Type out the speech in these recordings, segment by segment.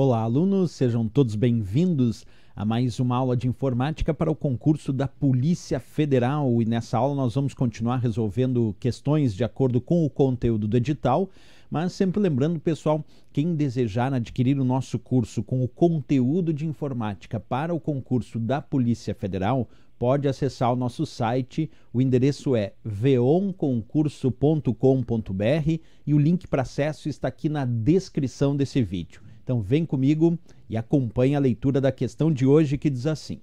Olá, alunos, sejam todos bem-vindos a mais uma aula de informática para o concurso da Polícia Federal. E nessa aula nós vamos continuar resolvendo questões de acordo com o conteúdo do edital. Mas sempre lembrando, pessoal, quem desejar adquirir o nosso curso com o conteúdo de informática para o concurso da Polícia Federal, pode acessar o nosso site. O endereço é veonconcurso.com.br e o link para acesso está aqui na descrição desse vídeo. Então vem comigo e acompanhe a leitura da questão de hoje que diz assim: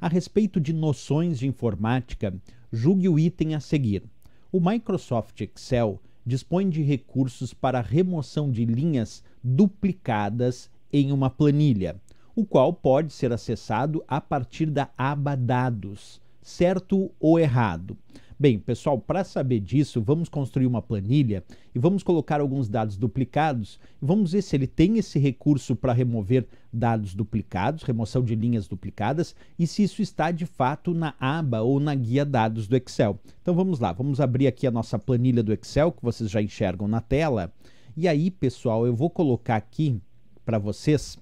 A respeito de noções de informática, julgue o item a seguir. O Microsoft Excel dispõe de recursos para remoção de linhas duplicadas em uma planilha, o qual pode ser acessado a partir da aba Dados, certo ou errado. Bem, pessoal, para saber disso, vamos construir uma planilha e vamos colocar alguns dados duplicados e vamos ver se ele tem esse recurso para remover dados duplicados, remoção de linhas duplicadas e se isso está de fato na aba ou na guia dados do Excel. Então vamos lá, vamos abrir aqui a nossa planilha do Excel que vocês já enxergam na tela. E aí, pessoal, eu vou colocar aqui para vocês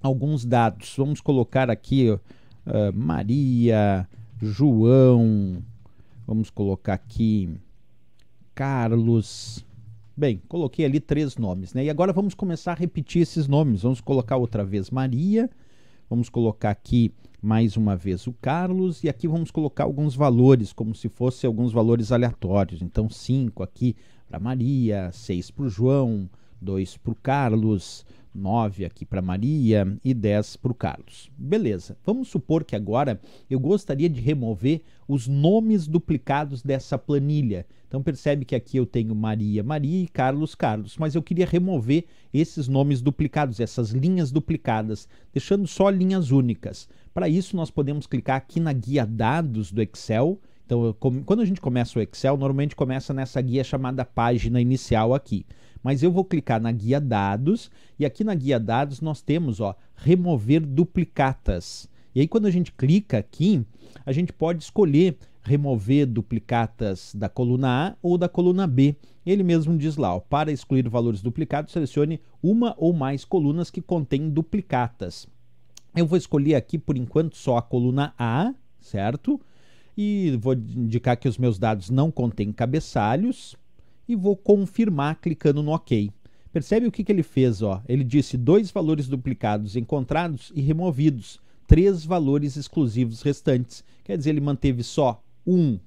alguns dados. Vamos colocar aqui uh, Maria, João, Vamos colocar aqui Carlos. Bem, coloquei ali três nomes, né? E agora vamos começar a repetir esses nomes. Vamos colocar outra vez Maria. Vamos colocar aqui mais uma vez o Carlos e aqui vamos colocar alguns valores, como se fossem alguns valores aleatórios. Então, cinco aqui para Maria, seis para o João, dois para o Carlos, 9 aqui para Maria e 10 para o Carlos. Beleza, vamos supor que agora eu gostaria de remover os nomes duplicados dessa planilha. Então percebe que aqui eu tenho Maria, Maria e Carlos, Carlos, mas eu queria remover esses nomes duplicados, essas linhas duplicadas, deixando só linhas únicas. Para isso nós podemos clicar aqui na guia dados do Excel então, quando a gente começa o Excel, normalmente começa nessa guia chamada página inicial aqui. Mas eu vou clicar na guia dados e aqui na guia dados nós temos, ó, remover duplicatas. E aí quando a gente clica aqui, a gente pode escolher remover duplicatas da coluna A ou da coluna B. Ele mesmo diz lá, ó, para excluir valores duplicados, selecione uma ou mais colunas que contêm duplicatas. Eu vou escolher aqui por enquanto só a coluna A, certo? E vou indicar que os meus dados não contêm cabeçalhos e vou confirmar clicando no OK. Percebe o que, que ele fez? Ó? Ele disse dois valores duplicados encontrados e removidos, três valores exclusivos restantes. Quer dizer, ele manteve só um,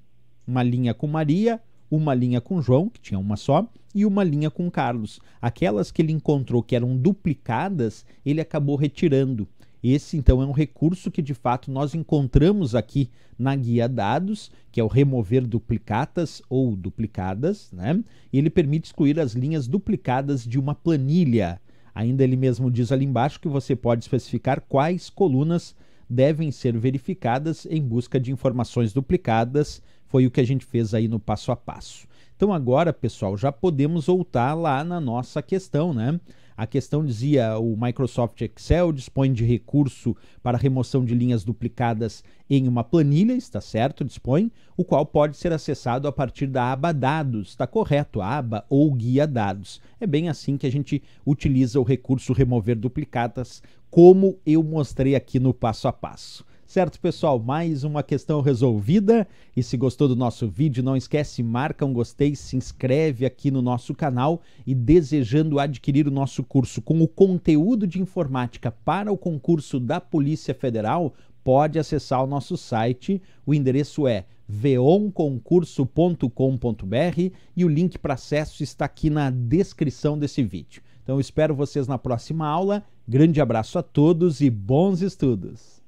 uma linha com Maria, uma linha com João, que tinha uma só, e uma linha com Carlos. Aquelas que ele encontrou que eram duplicadas, ele acabou retirando. Esse então é um recurso que de fato nós encontramos aqui na guia dados, que é o remover duplicatas ou duplicadas, né? E ele permite excluir as linhas duplicadas de uma planilha. Ainda ele mesmo diz ali embaixo que você pode especificar quais colunas devem ser verificadas em busca de informações duplicadas. Foi o que a gente fez aí no passo a passo. Então agora, pessoal, já podemos voltar lá na nossa questão, né? A questão dizia: o Microsoft Excel dispõe de recurso para remoção de linhas duplicadas em uma planilha, está certo, dispõe, o qual pode ser acessado a partir da aba Dados, está correto, aba ou guia Dados. É bem assim que a gente utiliza o recurso remover duplicadas, como eu mostrei aqui no passo a passo. Certo, pessoal? Mais uma questão resolvida. E se gostou do nosso vídeo, não esquece, marca um gostei, se inscreve aqui no nosso canal e desejando adquirir o nosso curso com o conteúdo de informática para o concurso da Polícia Federal, pode acessar o nosso site. O endereço é veonconcurso.com.br e o link para acesso está aqui na descrição desse vídeo. Então espero vocês na próxima aula. Grande abraço a todos e bons estudos!